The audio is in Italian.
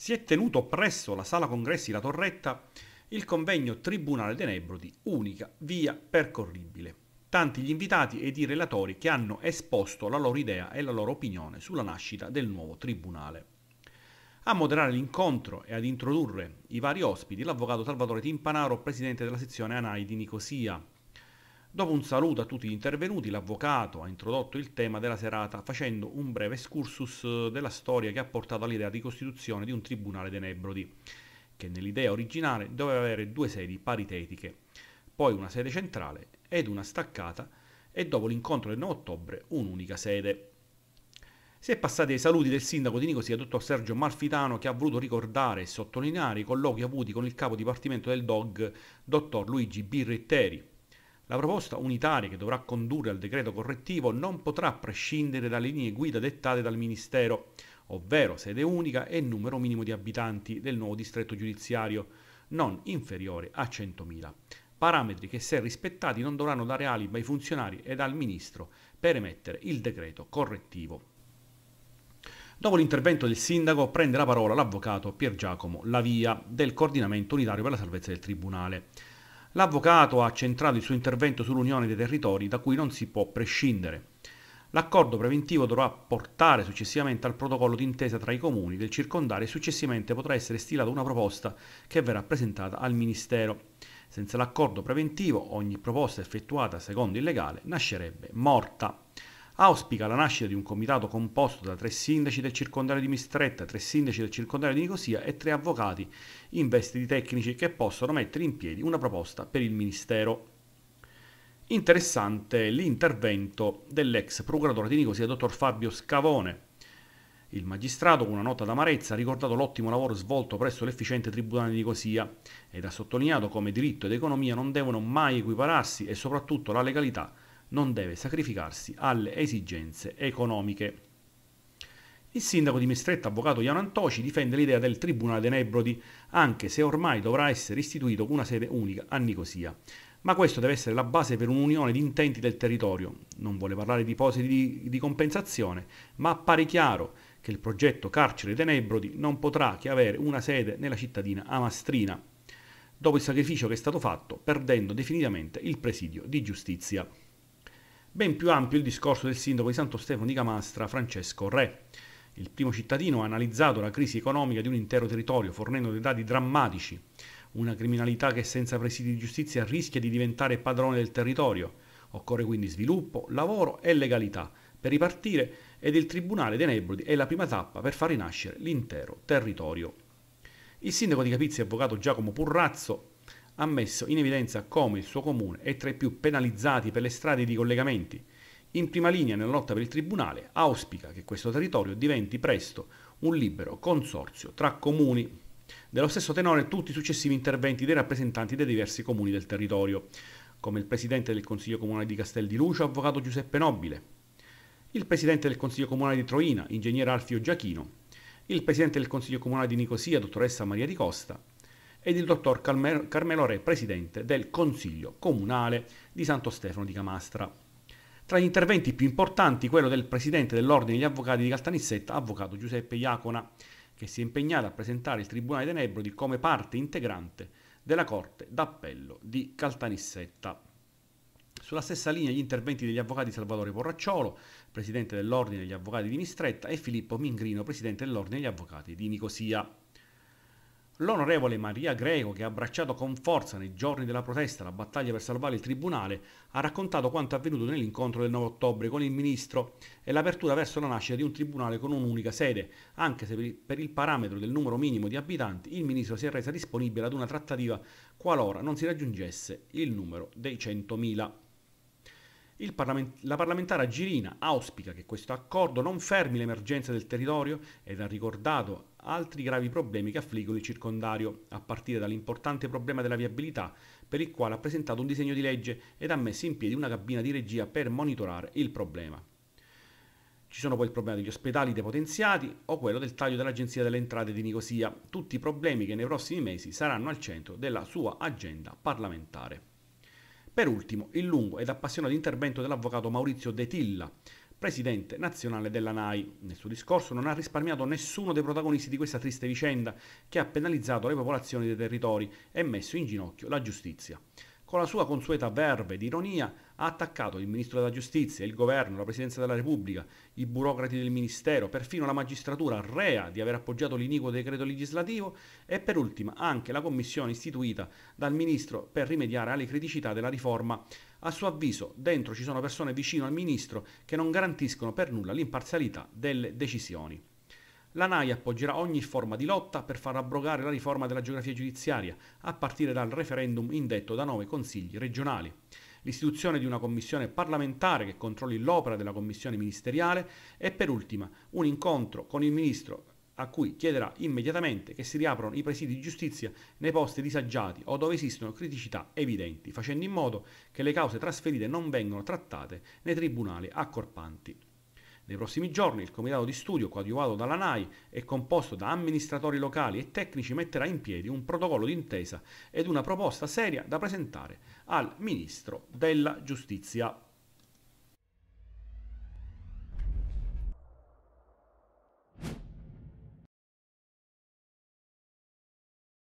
si è tenuto presso la Sala Congressi La Torretta il convegno Tribunale Tenebrodi, unica via percorribile. Tanti gli invitati ed i relatori che hanno esposto la loro idea e la loro opinione sulla nascita del nuovo tribunale. A moderare l'incontro e ad introdurre i vari ospiti l'avvocato Salvatore Timpanaro, presidente della sezione ANAI di Nicosia, Dopo un saluto a tutti gli intervenuti, l'avvocato ha introdotto il tema della serata facendo un breve excursus eh, della storia che ha portato all'idea di costituzione di un tribunale dei Nebrodi, che nell'idea originale doveva avere due sedi paritetiche, poi una sede centrale ed una staccata e dopo l'incontro del 9 ottobre un'unica sede. Si è passati ai saluti del sindaco di Nicosia, dottor Sergio Malfitano, che ha voluto ricordare e sottolineare i colloqui avuti con il capo dipartimento del DOG, dottor Luigi Birretteri, la proposta unitaria che dovrà condurre al decreto correttivo non potrà prescindere dalle linee guida dettate dal Ministero, ovvero sede unica e numero minimo di abitanti del nuovo distretto giudiziario, non inferiore a 100.000. Parametri che se rispettati non dovranno dare alibi ai funzionari ed al Ministro per emettere il decreto correttivo. Dopo l'intervento del sindaco prende la parola l'avvocato Pier Giacomo Lavia del coordinamento unitario per la salvezza del Tribunale. L'avvocato ha centrato il suo intervento sull'unione dei territori da cui non si può prescindere. L'accordo preventivo dovrà portare successivamente al protocollo d'intesa tra i comuni del circondario e successivamente potrà essere stilata una proposta che verrà presentata al Ministero. Senza l'accordo preventivo ogni proposta effettuata secondo il legale nascerebbe morta auspica la nascita di un comitato composto da tre sindaci del circondario di Mistretta, tre sindaci del circondario di Nicosia e tre avvocati in veste di tecnici che possono mettere in piedi una proposta per il Ministero. Interessante l'intervento dell'ex procuratore di Nicosia, dottor Fabio Scavone. Il magistrato, con una nota d'amarezza, ha ricordato l'ottimo lavoro svolto presso l'efficiente Tribunale di Nicosia ed ha sottolineato come diritto ed economia non devono mai equipararsi e soprattutto la legalità non deve sacrificarsi alle esigenze economiche. Il sindaco di Mistretta, avvocato Iano Antoci, difende l'idea del Tribunale dei Nebrodi, anche se ormai dovrà essere istituito una sede unica a Nicosia. Ma questo deve essere la base per un'unione di intenti del territorio. Non vuole parlare di posi di, di compensazione, ma appare chiaro che il progetto Carcere dei Nebrodi non potrà che avere una sede nella cittadina amastrina, dopo il sacrificio che è stato fatto perdendo definitivamente il presidio di giustizia ben più ampio il discorso del sindaco di Santo Stefano di Camastra, Francesco Re. Il primo cittadino ha analizzato la crisi economica di un intero territorio, fornendo dei dati drammatici, una criminalità che senza presidi di giustizia rischia di diventare padrone del territorio. Occorre quindi sviluppo, lavoro e legalità per ripartire ed il Tribunale dei Nebrodi è la prima tappa per far rinascere l'intero territorio. Il sindaco di Capizia, avvocato Giacomo Purrazzo, ha messo in evidenza come il suo comune è tra i più penalizzati per le strade di collegamenti. In prima linea nella lotta per il tribunale, auspica che questo territorio diventi presto un libero consorzio tra comuni. Dello stesso tenore tutti i successivi interventi dei rappresentanti dei diversi comuni del territorio, come il presidente del Consiglio Comunale di Castel di Lucio, avvocato Giuseppe Nobile, il presidente del Consiglio Comunale di Troina, ingegnere Alfio Giachino, il presidente del Consiglio Comunale di Nicosia, dottoressa Maria Di Costa, ed il dottor Carmelo Re, presidente del Consiglio Comunale di Santo Stefano di Camastra. Tra gli interventi più importanti quello del presidente dell'Ordine degli Avvocati di Caltanissetta, avvocato Giuseppe Iacona, che si è impegnato a presentare il Tribunale dei Nebrodi come parte integrante della Corte d'Appello di Caltanissetta. Sulla stessa linea gli interventi degli avvocati Salvatore Porracciolo, presidente dell'Ordine degli Avvocati di Mistretta, e Filippo Mingrino, presidente dell'Ordine degli Avvocati di Nicosia. L'onorevole Maria Greco, che ha abbracciato con forza nei giorni della protesta la battaglia per salvare il Tribunale, ha raccontato quanto avvenuto nell'incontro del 9 ottobre con il Ministro e l'apertura verso la nascita di un Tribunale con un'unica sede, anche se per il parametro del numero minimo di abitanti il Ministro si è resa disponibile ad una trattativa qualora non si raggiungesse il numero dei 100.000. Parlament- la parlamentare Girina auspica che questo accordo non fermi l'emergenza del territorio ed ha ricordato altri gravi problemi che affliggono il circondario, a partire dall'importante problema della viabilità, per il quale ha presentato un disegno di legge ed ha messo in piedi una cabina di regia per monitorare il problema. Ci sono poi il problema degli ospedali depotenziati o quello del taglio dell'Agenzia delle Entrate di Nicosia, tutti problemi che nei prossimi mesi saranno al centro della sua agenda parlamentare. Per ultimo, il lungo ed appassionato intervento dell'avvocato Maurizio De Tilla, presidente nazionale della NAI. Nel suo discorso non ha risparmiato nessuno dei protagonisti di questa triste vicenda che ha penalizzato le popolazioni dei territori e messo in ginocchio la giustizia con la sua consueta verve di ironia, ha attaccato il Ministro della Giustizia, il Governo, la Presidenza della Repubblica, i burocrati del Ministero, perfino la magistratura rea di aver appoggiato l'iniquo decreto legislativo e per ultima anche la commissione istituita dal Ministro per rimediare alle criticità della riforma. A suo avviso, dentro ci sono persone vicino al Ministro che non garantiscono per nulla l'imparzialità delle decisioni. La NAI appoggerà ogni forma di lotta per far abrogare la riforma della geografia giudiziaria, a partire dal referendum indetto da nove consigli regionali. L'istituzione di una commissione parlamentare che controlli l'opera della commissione ministeriale e per ultima un incontro con il ministro a cui chiederà immediatamente che si riaprano i presidi di giustizia nei posti disagiati o dove esistono criticità evidenti, facendo in modo che le cause trasferite non vengano trattate nei tribunali accorpanti. Nei prossimi giorni il comitato di studio, coadiuvato dalla NAI e composto da amministratori locali e tecnici, metterà in piedi un protocollo d'intesa ed una proposta seria da presentare al Ministro della Giustizia.